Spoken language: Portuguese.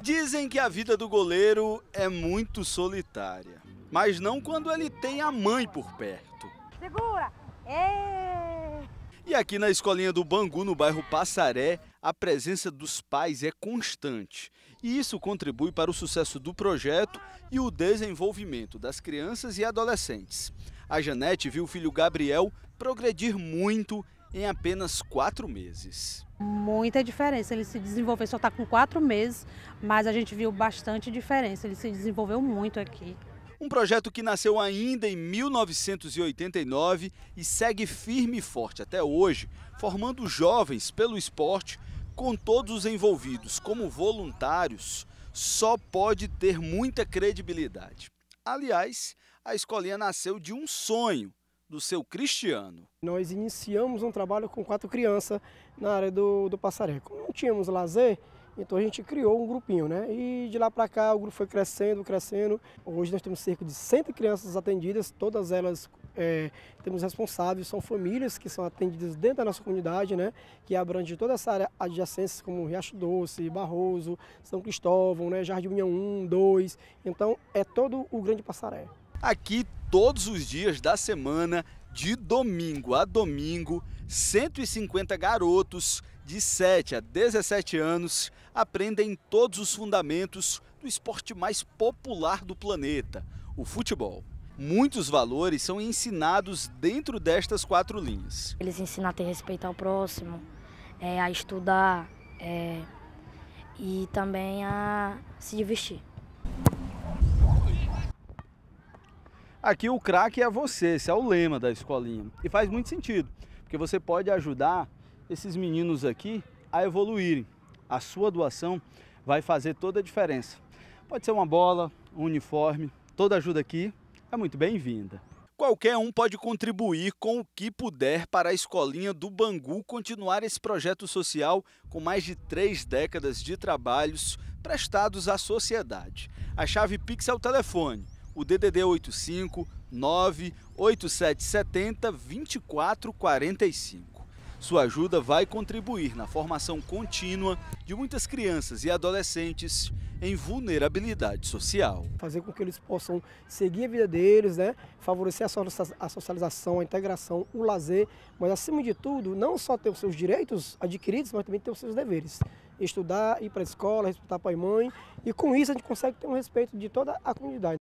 Dizem que a vida do goleiro é muito solitária, mas não quando ele tem a mãe por perto. Segura! É. E aqui na escolinha do Bangu, no bairro Passaré, a presença dos pais é constante. E isso contribui para o sucesso do projeto e o desenvolvimento das crianças e adolescentes. A Janete viu o filho Gabriel progredir muito em apenas quatro meses. Muita diferença. Ele se desenvolveu, só está com quatro meses, mas a gente viu bastante diferença. Ele se desenvolveu muito aqui. Um projeto que nasceu ainda em 1989 e segue firme e forte até hoje, formando jovens pelo esporte, com todos os envolvidos como voluntários, só pode ter muita credibilidade. Aliás, a escolinha nasceu de um sonho do seu Cristiano. Nós iniciamos um trabalho com quatro crianças na área do, do passareco. Não tínhamos lazer, então a gente criou um grupinho, né? E de lá para cá o grupo foi crescendo, crescendo. Hoje nós temos cerca de 100 crianças atendidas, todas elas é, temos responsáveis, são famílias que são atendidas dentro da nossa comunidade, né? Que abrange toda essa área adjacente, como Riacho Doce, Barroso, São Cristóvão, né? Jardim União 1, 2. Então é todo o grande passaré. Aqui todos os dias da semana, de domingo a domingo, 150 garotos de 7 a 17 anos aprendem todos os fundamentos do esporte mais popular do planeta, o futebol. Muitos valores são ensinados dentro destas quatro linhas. Eles ensinam a ter respeito ao próximo, é, a estudar é, e também a se divertir. Aqui o craque é você, esse é o lema da escolinha. E faz muito sentido, porque você pode ajudar esses meninos aqui a evoluírem. A sua doação vai fazer toda a diferença. Pode ser uma bola, um uniforme, toda ajuda aqui é muito bem-vinda. Qualquer um pode contribuir com o que puder para a escolinha do Bangu continuar esse projeto social com mais de três décadas de trabalhos prestados à sociedade. A chave Pix é o telefone o DDD 85 98770 2445. Sua ajuda vai contribuir na formação contínua de muitas crianças e adolescentes em vulnerabilidade social. Fazer com que eles possam seguir a vida deles, né? favorecer a socialização, a integração, o lazer, mas acima de tudo, não só ter os seus direitos adquiridos, mas também ter os seus deveres. Estudar, ir para a escola, respeitar pai e mãe, e com isso a gente consegue ter um respeito de toda a comunidade.